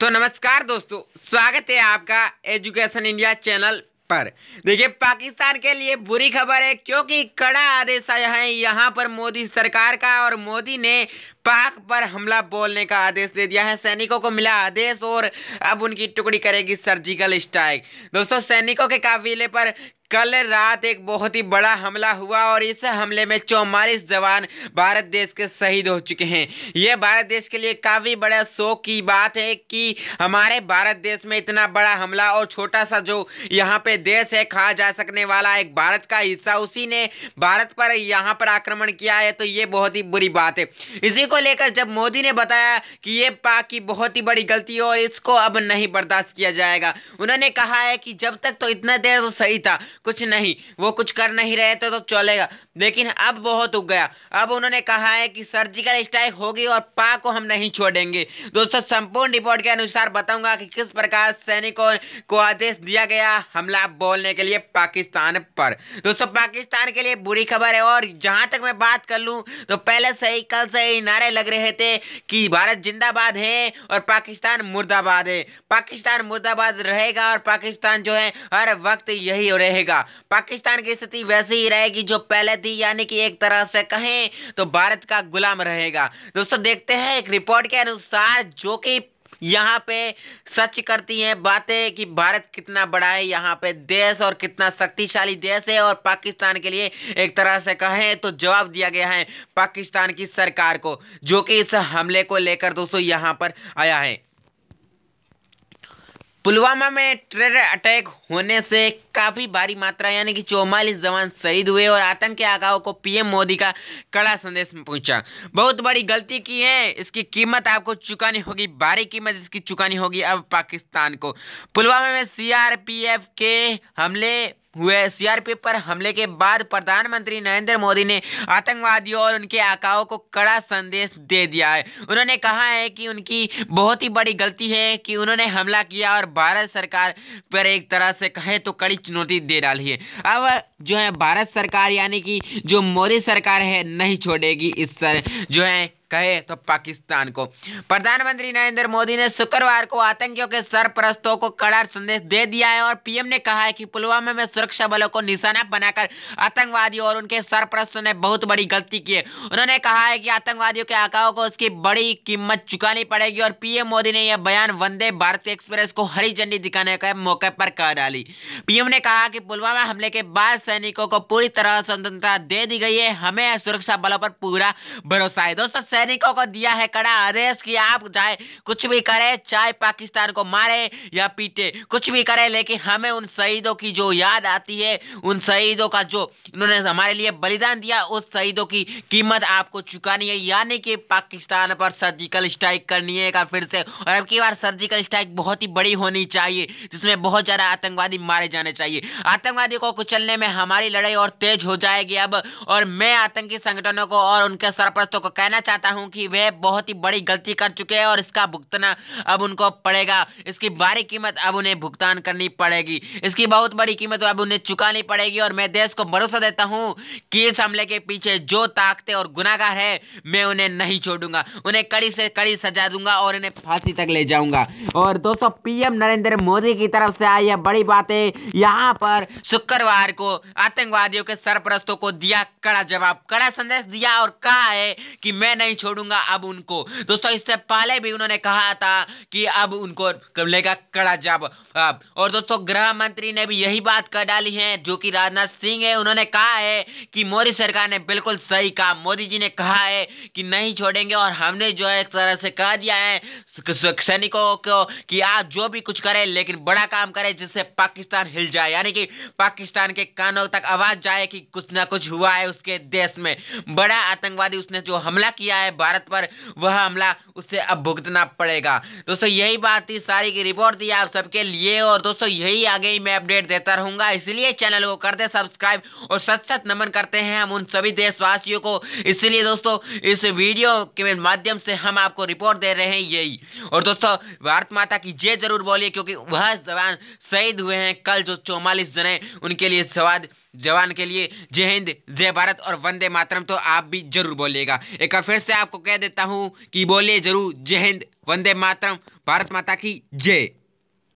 तो नमस्कार दोस्तों स्वागत है आपका एजुकेशन इंडिया चैनल पर देखिए पाकिस्तान के लिए बुरी खबर है क्योंकि कड़ा आदेश आया है यहाँ पर मोदी सरकार का और मोदी ने पाक पर हमला बोलने का आदेश दे दिया है सैनिकों को मिला आदेश और अब उनकी टुकड़ी करेगी सर्जिकल स्ट्राइक दोस्तों सैनिकों के काफिले पर कल रात एक बहुत ही बड़ा हमला हुआ और इस हमले में चौवालीस जवान भारत देश के शहीद हो चुके हैं यह भारत देश के लिए काफ़ी बड़ा शोक की बात है कि हमारे भारत देश में इतना बड़ा हमला और छोटा सा जो यहाँ पे देश है खा जा सकने वाला एक भारत का हिस्सा उसी ने भारत पर यहाँ पर आक्रमण किया है तो ये बहुत ही बुरी बात है इसी को लेकर जब मोदी ने बताया कि ये पाक की बहुत ही बड़ी गलती है और इसको अब नहीं बर्दाश्त किया जाएगा उन्होंने कहा है कि जब तक तो इतना देर तो सही था कुछ नहीं वो कुछ कर नहीं रहे थे तो चलेगा लेकिन अब बहुत उग गया अब उन्होंने कहा है कि सर्जिकल स्ट्राइक होगी और पा को हम नहीं छोड़ेंगे दोस्तों संपूर्ण रिपोर्ट के अनुसार बताऊंगा कि किस प्रकार सैनिकों को आदेश दिया गया हमला बोलने के लिए पाकिस्तान पर दोस्तों पाकिस्तान के लिए बुरी खबर है और जहां तक मैं बात कर लूँ तो पहले से ही कल से ही नारे लग रहे थे कि भारत जिंदाबाद है और पाकिस्तान मुर्दाबाद है पाकिस्तान मुर्दाबाद रहेगा और पाकिस्तान जो है हर वक्त यही रहेगा रहेगा पाकिस्तान की स्थिति वैसे ही रहेगी जो पहले थी यानी कि एक तरह से कहें तो भारत का गुलाम रहेगा दोस्तों देखते हैं एक रिपोर्ट के अनुसार जो कि यहाँ पे सच करती हैं बातें कि भारत कितना बड़ा है यहाँ पे देश और कितना शक्तिशाली देश है और पाकिस्तान के लिए एक तरह से कहें तो जवाब दिया गया है पाकिस्तान की सरकार को जो कि इस हमले को लेकर दोस्तों यहाँ पर आया है पुलवामा में ट्रेडर अटैक होने से काफ़ी भारी मात्रा यानी कि चौवालीस जवान शहीद हुए और आतंकी आगाहों आगाओं को पीएम मोदी का कड़ा संदेश पहुंचा बहुत बड़ी गलती की है इसकी कीमत आपको चुकानी होगी भारी कीमत इसकी चुकानी होगी अब पाकिस्तान को पुलवामा में सीआरपीएफ के हमले हुए सीआरपीएफ पर हमले के बाद प्रधानमंत्री नरेंद्र मोदी ने आतंकवादियों और उनके आकाओं को कड़ा संदेश दे दिया है उन्होंने कहा है कि उनकी बहुत ही बड़ी गलती है कि उन्होंने हमला किया और भारत सरकार पर एक तरह से कहे तो कड़ी चुनौती दे डाली है अब जो है भारत सरकार यानी कि जो मोदी सरकार है नहीं छोड़ेगी इस जो है कहे तो पाकिस्तान को प्रधानमंत्री नरेंद्र मोदी ने शुक्रवार को आतंकियों के सरपरस्तों को कड़ा संदेश दे दिया है और पीएम ने कहा है कि पुलवामा में सुरक्षा बलों को निशाना बनाकर आतंकवादियों और उनके सरपरस्तों ने बहुत बड़ी गलती की है उन्होंने कहा है कि आतंकवादियों के आकाओं को उसकी बड़ी कीमत चुकानी पड़ेगी और पीएम मोदी ने यह बयान वंदे भारत एक्सप्रेस को हरी झंडी दिखाने के मौके पर कह डाली पीएम ने कहा कि पुलवामा हमले के बाद सैनिकों को पूरी तरह स्वतंत्रता दे दी गई है हमें सुरक्षा बलों पर पूरा भरोसा है दोस्तों सैनिकों को दिया है कड़ा आदेश कि आप चाहे कुछ भी करें चाहे पाकिस्तान को मारे या पीटे कुछ भी करें लेकिन हमें उन शहीदों की जो याद आती है उन शहीदों का जो उन्होंने हमारे लिए बलिदान दिया उस शहीदों की कीमत आपको चुकानी है यानी कि पाकिस्तान पर सर्जिकल स्ट्राइक करनी है एक बार फिर से और अब की बार सर्जिकल स्ट्राइक बहुत ही बड़ी होनी चाहिए जिसमें बहुत ज़्यादा आतंकवादी मारे जाने चाहिए आतंकवादी को कुचलने में हमारी लड़ाई और तेज हो जाएगी अब और मैं आतंकी संगठनों को और उनके सरपरस्तों को कहना चाहता कहता हूँ कि वे बहुत ही बड़ी गलती कर चुके हैं और इसका भुगतना अब उनको पड़ेगा इसकी भारी कीमत अब उन्हें भुगतान करनी पड़ेगी इसकी बहुत बड़ी कीमत अब उन्हें चुकानी पड़ेगी और मैं देश को भरोसा देता हूँ कि इस हमले के पीछे जो ताकते और गुनागार है मैं उन्हें नहीं छोड़ूंगा उन्हें कड़ी से कड़ी सजा दूंगा और इन्हें फांसी तक ले जाऊंगा और दोस्तों पीएम नरेंद्र मोदी की तरफ से आई है बड़ी बात है यहाँ पर शुक्रवार को आतंकवादियों के सरपरस्तों को दिया कड़ा जवाब कड़ा संदेश दिया और कहा है कि मैं नहीं छोड़ूंगा अब उनको दोस्तों इससे पहले भी उन्होंने कहा था कि अब उनको लेगा कड़ा जवाब और दोस्तों गृह मंत्री ने भी यही बात कर डाली है जो कि राजनाथ सिंह है उन्होंने कहा है कि मोदी सरकार ने बिल्कुल सही कहा मोदी जी ने कहा है कि नहीं छोड़ेंगे और हमने जो है एक तरह से कह दिया है सैनिकों को कि आप जो भी कुछ करें लेकिन बड़ा काम करें जिससे पाकिस्तान हिल जाए यानी कि पाकिस्तान के कानों तक आवाज जाए कि कुछ ना कुछ हुआ है उसके देश में बड़ा आतंकवादी उसने जो हमला किया है है भारत पर वह हमला उससे अब भुगतना पड़ेगा दोस्तों यही बात थी सारी की रिपोर्ट थी आप सबके लिए और दोस्तों यही आगे ही मैं अपडेट देता रहूंगा इसलिए चैनल को कर दे सब्सक्राइब और सच सच नमन करते हैं हम उन सभी देशवासियों को इसलिए दोस्तों इस वीडियो के माध्यम से हम आपको रिपोर्ट दे रहे हैं यही और दोस्तों भारत माता की जय जरूर बोलिए क्योंकि वह जवान शहीद हुए हैं कल जो चौवालीस जने उनके लिए सवाद जवान के लिए जय हिंद जय भारत और वंदे मातरम तो आप भी जरूर बोलिएगा एक बार फिर से आपको कह देता हूँ कि बोलिए जरूर जय हिंद वंदे मातरम भारत माता की जय